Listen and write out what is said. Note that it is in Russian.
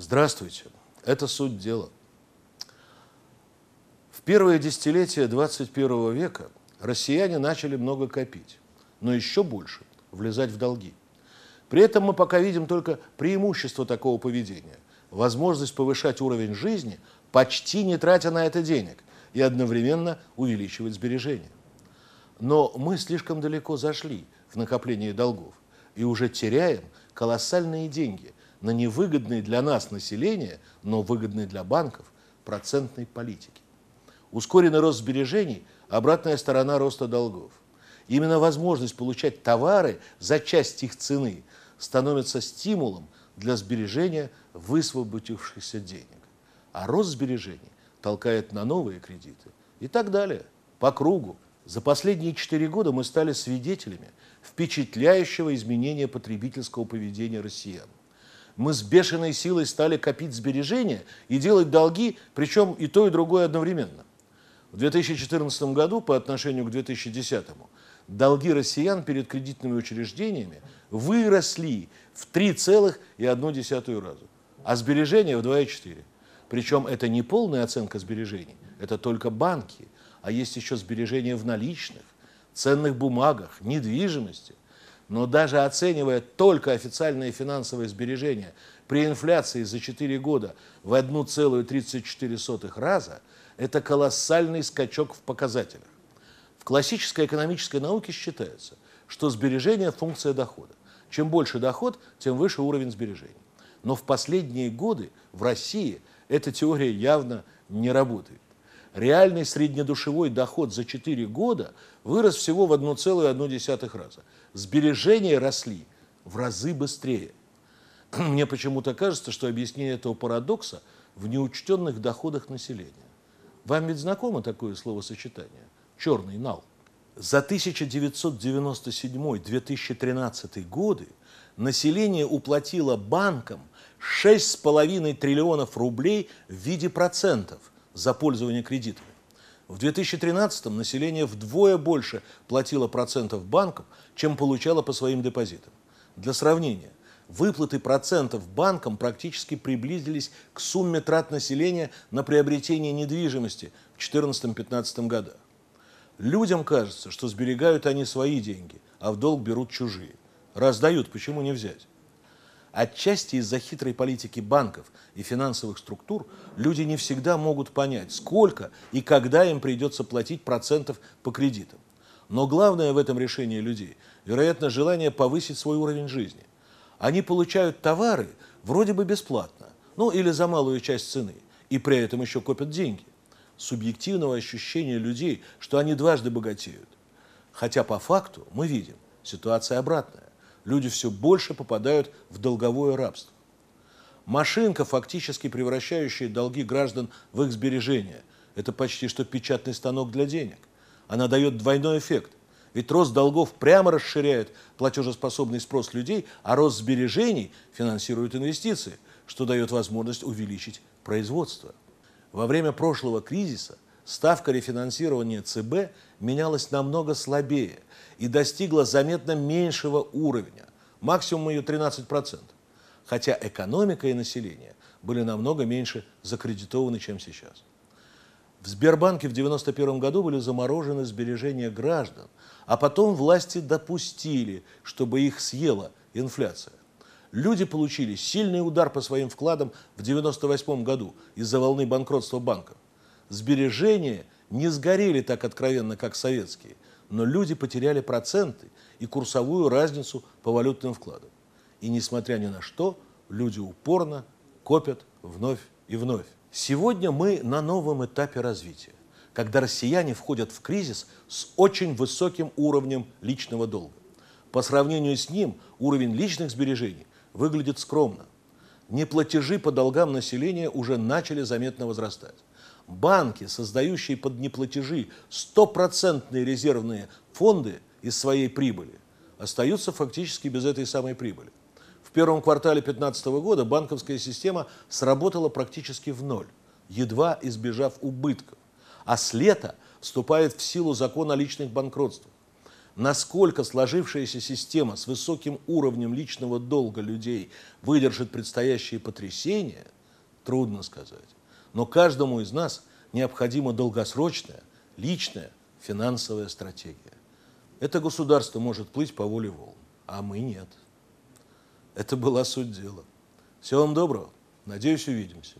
Здравствуйте. Это суть дела. В первые десятилетия 21 века россияне начали много копить, но еще больше влезать в долги. При этом мы пока видим только преимущество такого поведения – возможность повышать уровень жизни, почти не тратя на это денег, и одновременно увеличивать сбережения. Но мы слишком далеко зашли в накоплении долгов и уже теряем колоссальные деньги – на невыгодные для нас население, но выгодные для банков процентной политики. Ускоренный рост сбережений – обратная сторона роста долгов. Именно возможность получать товары за часть их цены становится стимулом для сбережения высвободившихся денег. А рост сбережений толкает на новые кредиты и так далее, по кругу. За последние четыре года мы стали свидетелями впечатляющего изменения потребительского поведения россиян мы с бешеной силой стали копить сбережения и делать долги, причем и то, и другое одновременно. В 2014 году по отношению к 2010 долги россиян перед кредитными учреждениями выросли в 3,1 раза, а сбережения в 2,4. Причем это не полная оценка сбережений, это только банки, а есть еще сбережения в наличных, ценных бумагах, недвижимости – но даже оценивая только официальные финансовые сбережения при инфляции за 4 года в 1,34 раза, это колоссальный скачок в показателях. В классической экономической науке считается, что сбережение – функция дохода. Чем больше доход, тем выше уровень сбережений. Но в последние годы в России эта теория явно не работает реальный среднедушевой доход за 4 года вырос всего в 1,1 раза. Сбережения росли в разы быстрее. Мне почему-то кажется, что объяснение этого парадокса в неучтенных доходах населения. Вам ведь знакомо такое словосочетание? Черный нал. За 1997-2013 годы население уплатило банкам 6,5 триллионов рублей в виде процентов – за пользование кредитами. В 2013-м население вдвое больше платило процентов банкам, чем получало по своим депозитам. Для сравнения, выплаты процентов банкам практически приблизились к сумме трат населения на приобретение недвижимости в 2014-2015 годах. Людям кажется, что сберегают они свои деньги, а в долг берут чужие. Раздают, почему не взять? Отчасти из-за хитрой политики банков и финансовых структур люди не всегда могут понять, сколько и когда им придется платить процентов по кредитам. Но главное в этом решении людей, вероятно, желание повысить свой уровень жизни. Они получают товары вроде бы бесплатно, ну или за малую часть цены, и при этом еще копят деньги. Субъективного ощущения людей, что они дважды богатеют. Хотя по факту мы видим, ситуация обратная люди все больше попадают в долговое рабство. Машинка, фактически превращающая долги граждан в их сбережения, это почти что печатный станок для денег. Она дает двойной эффект. Ведь рост долгов прямо расширяет платежеспособный спрос людей, а рост сбережений финансирует инвестиции, что дает возможность увеличить производство. Во время прошлого кризиса – ставка рефинансирования ЦБ менялась намного слабее и достигла заметно меньшего уровня, максимум ее 13%, хотя экономика и население были намного меньше закредитованы, чем сейчас. В Сбербанке в 1991 году были заморожены сбережения граждан, а потом власти допустили, чтобы их съела инфляция. Люди получили сильный удар по своим вкладам в 1998 году из-за волны банкротства банков сбережения не сгорели так откровенно, как советские, но люди потеряли проценты и курсовую разницу по валютным вкладам. И несмотря ни на что, люди упорно копят вновь и вновь. Сегодня мы на новом этапе развития, когда россияне входят в кризис с очень высоким уровнем личного долга. По сравнению с ним уровень личных сбережений выглядит скромно. Неплатежи по долгам населения уже начали заметно возрастать банки, создающие под неплатежи стопроцентные резервные фонды из своей прибыли, остаются фактически без этой самой прибыли. В первом квартале 2015 года банковская система сработала практически в ноль, едва избежав убытков. А с лета вступает в силу закон о личных банкротствах. Насколько сложившаяся система с высоким уровнем личного долга людей выдержит предстоящие потрясения, трудно сказать. Но каждому из нас необходима долгосрочная, личная, финансовая стратегия. Это государство может плыть по воле волн, а мы нет. Это была суть дела. Всего вам доброго. Надеюсь, увидимся.